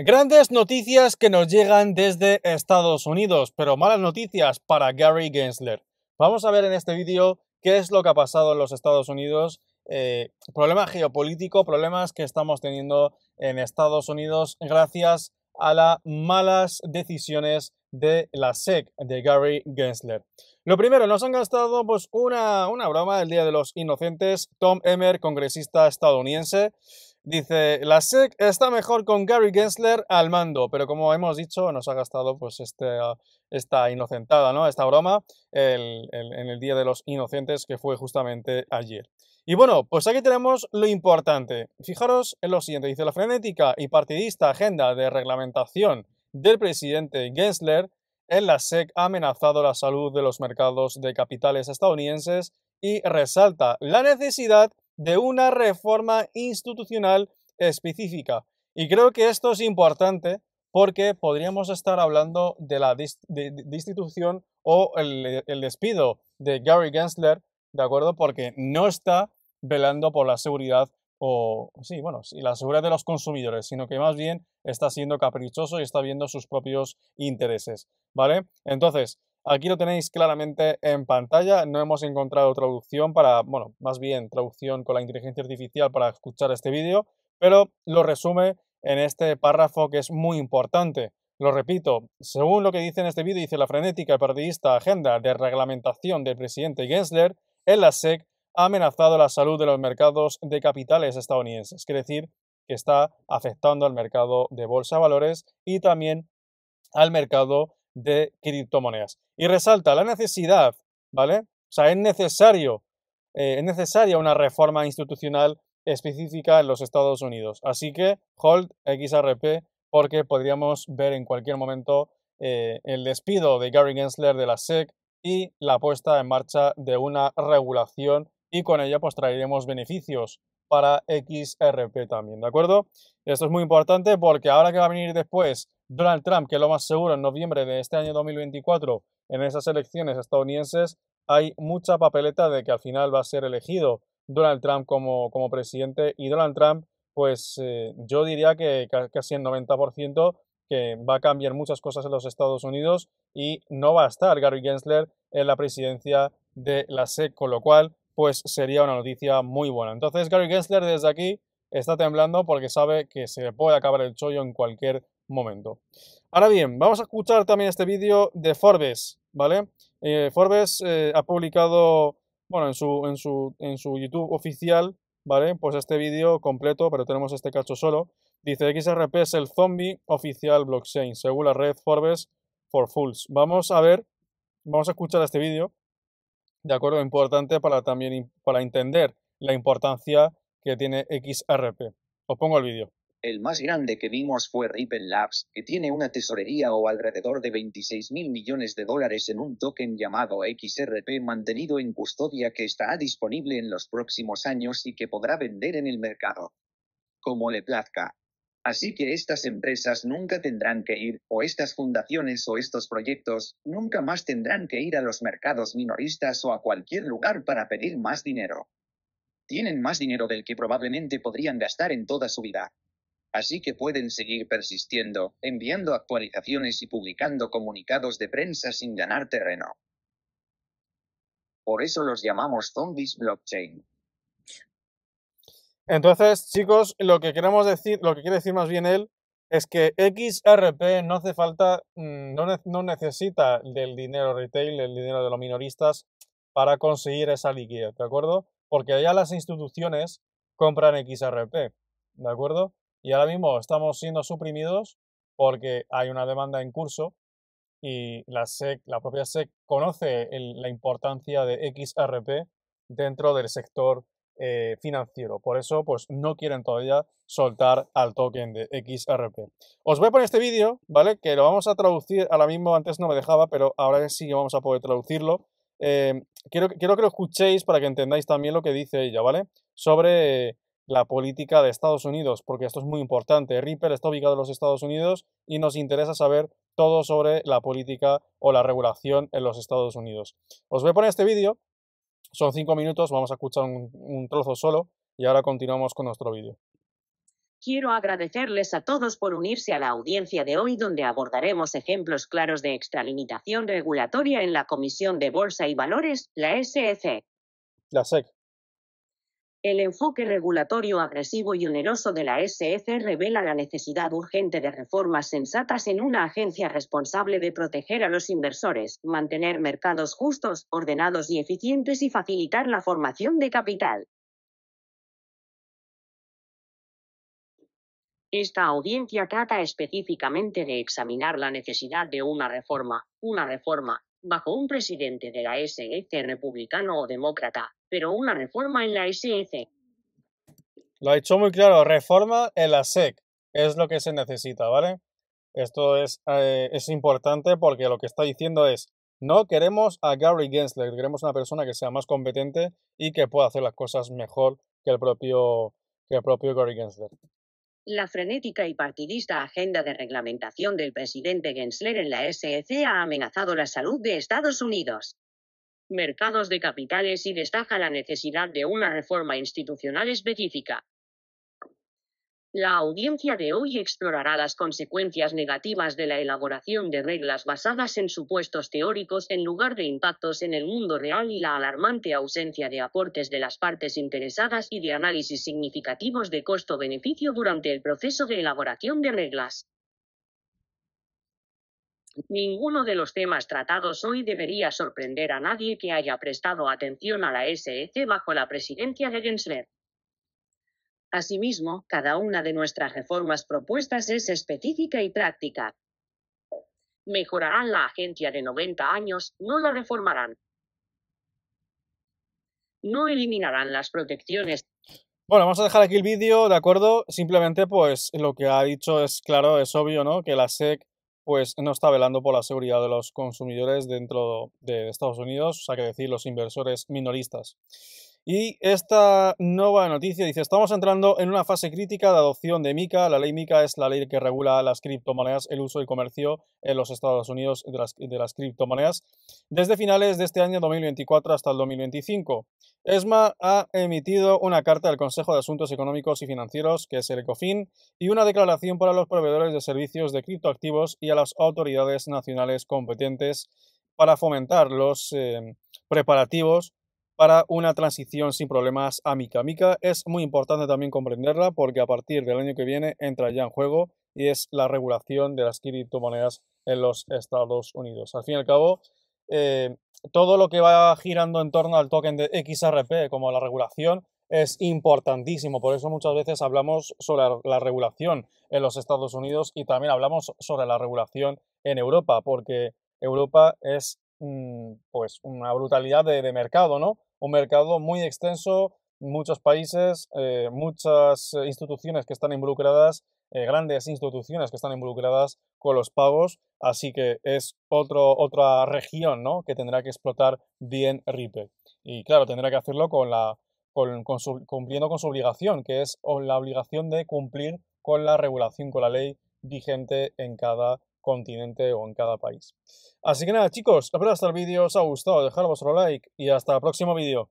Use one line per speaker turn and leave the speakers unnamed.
Grandes noticias que nos llegan desde Estados Unidos, pero malas noticias para Gary Gensler. Vamos a ver en este vídeo qué es lo que ha pasado en los Estados Unidos, eh, problema geopolítico, problemas que estamos teniendo en Estados Unidos gracias a las malas decisiones de la SEC de Gary Gensler. Lo primero, nos han gastado pues, una, una broma el Día de los Inocentes. Tom Emmer, congresista estadounidense, Dice, la SEC está mejor con Gary Gensler al mando, pero como hemos dicho, nos ha gastado pues este, esta inocentada, ¿no? Esta broma en el Día de los Inocentes, que fue justamente ayer. Y bueno, pues aquí tenemos lo importante. Fijaros en lo siguiente, dice, la frenética y partidista agenda de reglamentación del presidente Gensler en la SEC ha amenazado la salud de los mercados de capitales estadounidenses y resalta la necesidad de una reforma institucional específica. Y creo que esto es importante porque podríamos estar hablando de la destitución o el, el, despido de Gary Gensler, ¿de acuerdo? Porque no está velando por la seguridad o, sí, bueno, sí, la seguridad de los consumidores, sino que más bien está siendo caprichoso y está viendo sus propios intereses, ¿vale? Entonces, Aquí lo tenéis claramente en pantalla. No hemos encontrado traducción para, bueno, más bien traducción con la inteligencia artificial para escuchar este vídeo, pero lo resume en este párrafo que es muy importante. Lo repito, según lo que dice en este vídeo, dice la frenética y partidista agenda de reglamentación del presidente Gensler, el ASEC ha amenazado la salud de los mercados de capitales estadounidenses, es decir, que está afectando al mercado de bolsa de valores y también al mercado de criptomonedas. Y resalta la necesidad, ¿vale? O sea, es necesario, eh, es necesaria una reforma institucional específica en los Estados Unidos. Así que hold XRP porque podríamos ver en cualquier momento eh, el despido de Gary Gensler de la SEC y la puesta en marcha de una regulación y con ella pues traeremos beneficios para XRP también, ¿de acuerdo? Esto es muy importante porque ahora que va a venir después Donald Trump, que lo más seguro en noviembre de este año 2024, en esas elecciones estadounidenses, hay mucha papeleta de que al final va a ser elegido Donald Trump como, como presidente y Donald Trump, pues eh, yo diría que casi el 90% que va a cambiar muchas cosas en los Estados Unidos y no va a estar Gary Gensler en la presidencia de la SEC, con lo cual pues sería una noticia muy buena. Entonces Gary Gensler desde aquí está temblando porque sabe que se puede acabar el chollo en cualquier momento. Ahora bien, vamos a escuchar también este vídeo de Forbes, ¿vale? Eh, Forbes eh, ha publicado, bueno, en su, en su, en su YouTube oficial, ¿vale? Pues este vídeo completo, pero tenemos este cacho solo. Dice, XRP es el zombie oficial blockchain, según la red Forbes for Fools. Vamos a ver, vamos a escuchar este vídeo, ¿de acuerdo? Importante para también, para entender la importancia que tiene XRP. Os pongo el vídeo.
El más grande que vimos fue Ripple Labs, que tiene una tesorería o alrededor de 26 mil millones de dólares en un token llamado XRP mantenido en custodia que estará disponible en los próximos años y que podrá vender en el mercado. Como le plazca. Así que estas empresas nunca tendrán que ir, o estas fundaciones o estos proyectos, nunca más tendrán que ir a los mercados minoristas o a cualquier lugar para pedir más dinero. Tienen más dinero del que probablemente podrían gastar en toda su vida. Así que pueden seguir persistiendo, enviando actualizaciones y publicando comunicados de prensa sin ganar terreno. Por eso los llamamos zombies blockchain.
Entonces, chicos, lo que queremos decir, lo que quiere decir más bien él, es que XRP no hace falta, mm, no, no necesita del dinero retail, el dinero de los minoristas, para conseguir esa liquidez, ¿de acuerdo? Porque ya las instituciones compran XRP, ¿de acuerdo? Y ahora mismo estamos siendo suprimidos porque hay una demanda en curso y la, propia SEC conoce la importancia de XRP dentro del sector eh, financiero. Por eso, pues no quieren todavía soltar al token de XRP. Os voy a poner este vídeo, ¿vale? Que lo vamos a traducir ahora mismo, antes no me dejaba, pero ahora sí que vamos a poder traducirlo. Eh, quiero, quiero que lo escuchéis para que entendáis también lo que dice ella, ¿vale? Sobre la política de Estados Unidos, porque esto es muy importante. Ripple está ubicado en los Estados Unidos y nos interesa saber todo sobre la política o la regulación en los Estados Unidos. Os voy a poner este vídeo, son cinco minutos, vamos a escuchar un, trozo solo y ahora continuamos con nuestro vídeo.
Quiero agradecerles a todos por unirse a la audiencia de hoy donde abordaremos ejemplos claros de extralimitación regulatoria en la Comisión de Bolsa y Valores, la SEC. La SEC. El enfoque regulatorio agresivo y oneroso de la SF e revela la necesidad urgente de reformas sensatas en una agencia responsable de proteger a los inversores, mantener mercados justos, ordenados y eficientes y facilitar la formación de capital. Esta audiencia trata específicamente de examinar la necesidad de una reforma, una reforma, bajo un presidente de la SF e republicano o demócrata, pero una reforma en la SEC.
Lo ha dicho muy claro, reforma en la SEC es lo que se necesita, ¿vale? Esto es, eh, es importante porque lo que está diciendo es, no queremos a Gary Gensler, queremos una persona que sea más competente y que pueda hacer las cosas mejor que el propio, que el propio Gary Gensler.
La frenética y partidista agenda de reglamentación del presidente Gensler en la SEC ha amenazado la salud de Estados Unidos mercados de capitales y destaca la necesidad de una reforma institucional específica. La audiencia de hoy explorará las consecuencias negativas de la elaboración de reglas basadas en supuestos teóricos en lugar de impactos en el mundo real y la alarmante ausencia de aportes de las partes interesadas y de análisis significativos de costo-beneficio durante el proceso de elaboración de reglas. Ninguno de los temas tratados hoy debería sorprender a nadie que haya prestado atención a la SEC bajo la presidencia de Gensler. Asimismo, cada una de nuestras reformas propuestas es específica y práctica. Mejorarán la agencia de 90 años, no la reformarán. No eliminarán las protecciones
bueno, vamos a dejar aquí el vídeo, ¿de acuerdo? Simplemente, pues, lo que ha dicho es claro, es obvio, ¿no? Que la SEC pues no está velando por la seguridad de los consumidores dentro de Estados Unidos, o sea, que decir, los inversores minoristas. Y esta nueva noticia dice, estamos entrando en una fase crítica de adopción de MICA. La ley MICA es la ley que regula las criptomonedas, el uso y comercio en los Estados Unidos de las, criptomonedas desde finales de este año 2024 hasta el 2025. ESMA ha emitido una carta al Consejo de Asuntos Económicos y Financieros, que es el ECOFIN, y una declaración para los proveedores de servicios de criptoactivos y a las autoridades nacionales competentes para fomentar los eh, preparativos para una transición sin problemas a Mika. es muy importante también comprenderla porque a partir del año que viene entra ya en juego y es la regulación de las criptomonedas en los Estados Unidos. Al fin y al cabo, eh, todo lo que va girando en torno al token de XRP como la regulación es importantísimo. Por eso muchas veces hablamos sobre la regulación en los Estados Unidos y también hablamos sobre la regulación en Europa, porque Europa es pues una brutalidad de, mercado, ¿no? Un mercado muy extenso, muchos países, eh, muchas eh, instituciones que están involucradas, eh, grandes instituciones que están involucradas con los pagos, así que es otra región ¿no? que tendrá que explotar bien ripe Y claro, tendrá que hacerlo con la, cumpliendo con su obligación, que es la obligación de cumplir con la regulación, con la ley vigente en cada continente o en cada país. Así que nada chicos, espero hasta este el vídeo os ha gustado, dejad vuestro like y hasta el próximo vídeo.